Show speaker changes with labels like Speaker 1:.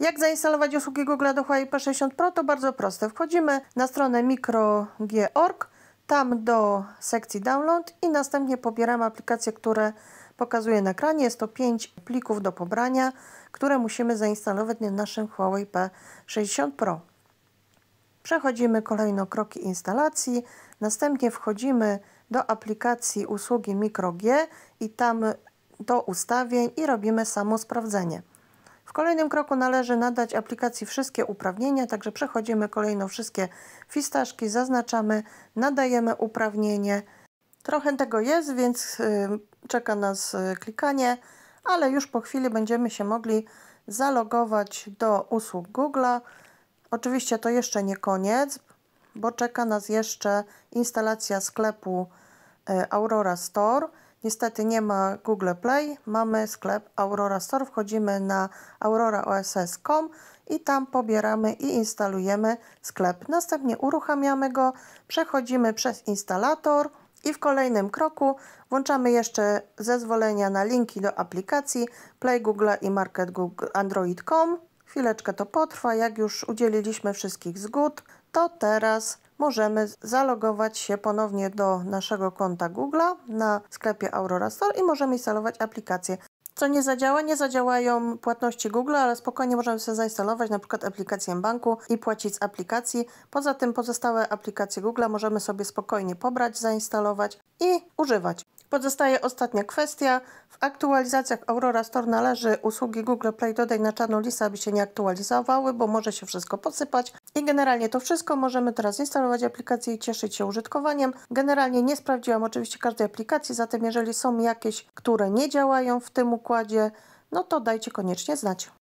Speaker 1: Jak zainstalować usługi Google do Huawei P60 Pro? To bardzo proste. Wchodzimy na stronę micro.g.org, tam do sekcji download i następnie pobieramy aplikacje, które pokazuję na ekranie. Jest to 5 plików do pobrania, które musimy zainstalować na naszym Huawei P60 Pro. Przechodzimy kolejno kroki instalacji, następnie wchodzimy do aplikacji usługi MicroG i tam do ustawień i robimy samo sprawdzenie. W kolejnym kroku należy nadać aplikacji wszystkie uprawnienia, także przechodzimy kolejno wszystkie fistaszki, zaznaczamy, nadajemy uprawnienie. Trochę tego jest, więc y, czeka nas y, klikanie, ale już po chwili będziemy się mogli zalogować do usług Google'a. Oczywiście to jeszcze nie koniec, bo czeka nas jeszcze instalacja sklepu y, Aurora Store. Niestety nie ma Google Play, mamy sklep Aurora Store, wchodzimy na auroraoss.com i tam pobieramy i instalujemy sklep. Następnie uruchamiamy go, przechodzimy przez instalator i w kolejnym kroku włączamy jeszcze zezwolenia na linki do aplikacji Play Google i Market Google Android.com. Chwileczkę to potrwa, jak już udzieliliśmy wszystkich zgód, to teraz możemy zalogować się ponownie do naszego konta Google na sklepie Aurora Store i możemy instalować aplikację co nie zadziała? Nie zadziałają płatności Google, ale spokojnie możemy sobie zainstalować na przykład aplikację banku i płacić z aplikacji. Poza tym pozostałe aplikacje Google możemy sobie spokojnie pobrać, zainstalować i używać. Pozostaje ostatnia kwestia. W aktualizacjach Aurora Store należy usługi Google Play dodać na czarną listę, aby się nie aktualizowały, bo może się wszystko posypać. I generalnie to wszystko. Możemy teraz instalować aplikację i cieszyć się użytkowaniem. Generalnie nie sprawdziłam oczywiście każdej aplikacji, zatem jeżeli są jakieś, które nie działają w tym układzie, składzie, no to dajcie koniecznie znać.